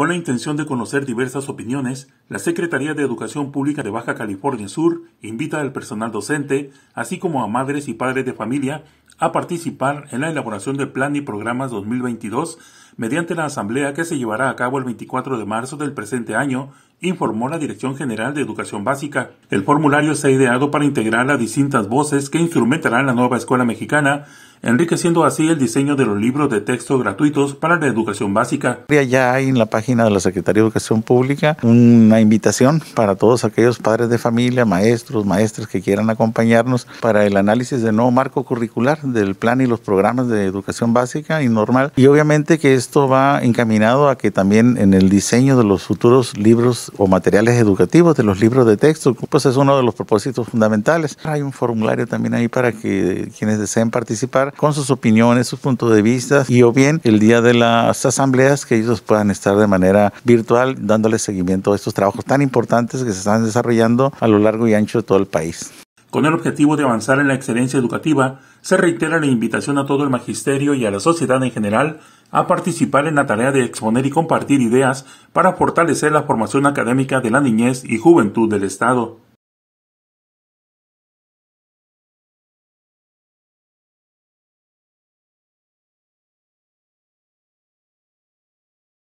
Con la intención de conocer diversas opiniones, la Secretaría de Educación Pública de Baja California Sur invita al personal docente, así como a madres y padres de familia, a participar en la elaboración del Plan y Programas 2022 mediante la asamblea que se llevará a cabo el 24 de marzo del presente año, informó la Dirección General de Educación Básica. El formulario se ha ideado para integrar las distintas voces que instrumentarán la nueva escuela mexicana enriqueciendo así el diseño de los libros de texto gratuitos para la educación básica. Ya hay en la página de la Secretaría de Educación Pública una invitación para todos aquellos padres de familia, maestros, maestras que quieran acompañarnos para el análisis del nuevo marco curricular del plan y los programas de educación básica y normal. Y obviamente que esto va encaminado a que también en el diseño de los futuros libros o materiales educativos, de los libros de texto, pues es uno de los propósitos fundamentales. Hay un formulario también ahí para que quienes deseen participar con sus opiniones, sus puntos de vista y o bien el día de las asambleas que ellos puedan estar de manera virtual dándole seguimiento a estos trabajos tan importantes que se están desarrollando a lo largo y ancho de todo el país. Con el objetivo de avanzar en la excelencia educativa, se reitera la invitación a todo el magisterio y a la sociedad en general a participar en la tarea de exponer y compartir ideas para fortalecer la formación académica de la niñez y juventud del Estado.